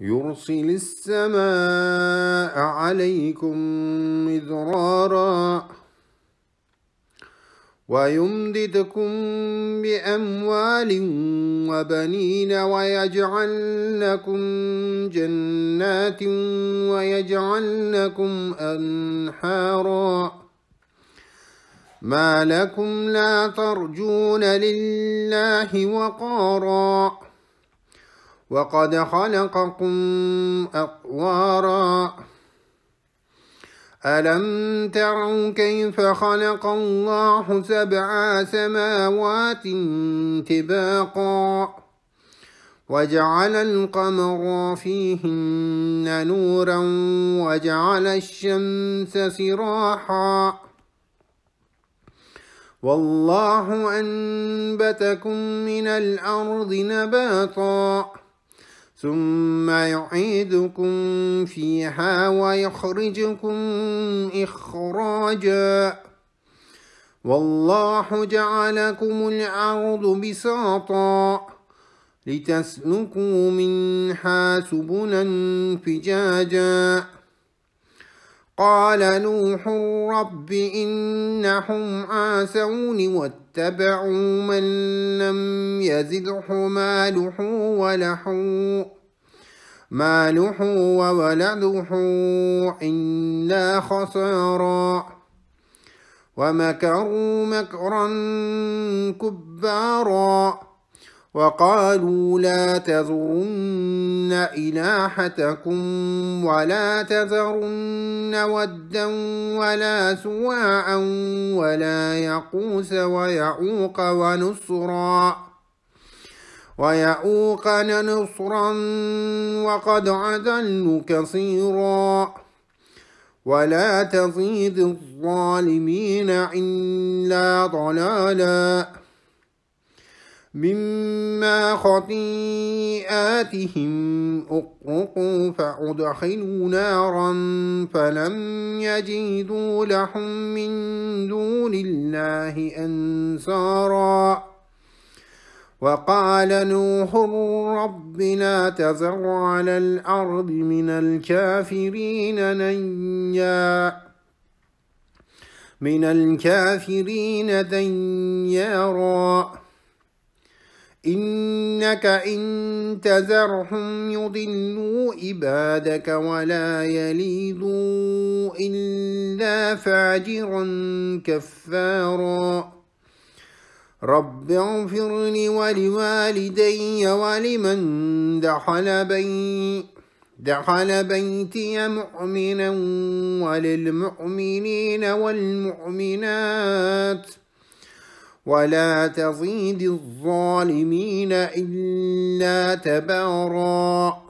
يرسل السماء عليكم مدرارا ويمددكم بأموال وبنين ويجعل لكم جنات ويجعل لكم أنحارا ما لكم لا ترجون لله وقارا وقد خلقكم أطوارا ألم تروا كيف خلق الله سبع سماوات تباقا وجعل القمر فيهن نورا وجعل الشمس سراحا والله أنبتكم من الأرض نباتا ثم يعيدكم فيها ويخرجكم إخراجا والله جعلكم الأرض بساطا لتسلكوا منها سبلا فجاجا قال نوح رب إنهم عاسوني واتبعوا من لم يزده ماله ما ماله وولده إلا خسارا ومكروا مكرا كبارا وقالوا لا تذرن إلهتكم ولا تذرن ودا ولا سواعا ولا يقوس ويعوق ونصرا ويعوق نصرا وقد عدلوا كثيرا ولا تزيد الظالمين إلا ضلالاً مما خطيئاتهم أقرقوا فأدخلوا نارا فلم يجدوا لهم من دون الله أنصارا وقال نوح رب لا تذر على الأرض من الكافرين نيا من الكافرين ديارا إنك إن تذرهم يضلوا عبادك ولا يليدوا إلا فاجرا كفارا رب اغفر لي ولوالدي ولمن دخل بي دخل بيتي مؤمنا وللمؤمنين والمؤمنات ۖ ولا تزيد الظالمين إلا تباراً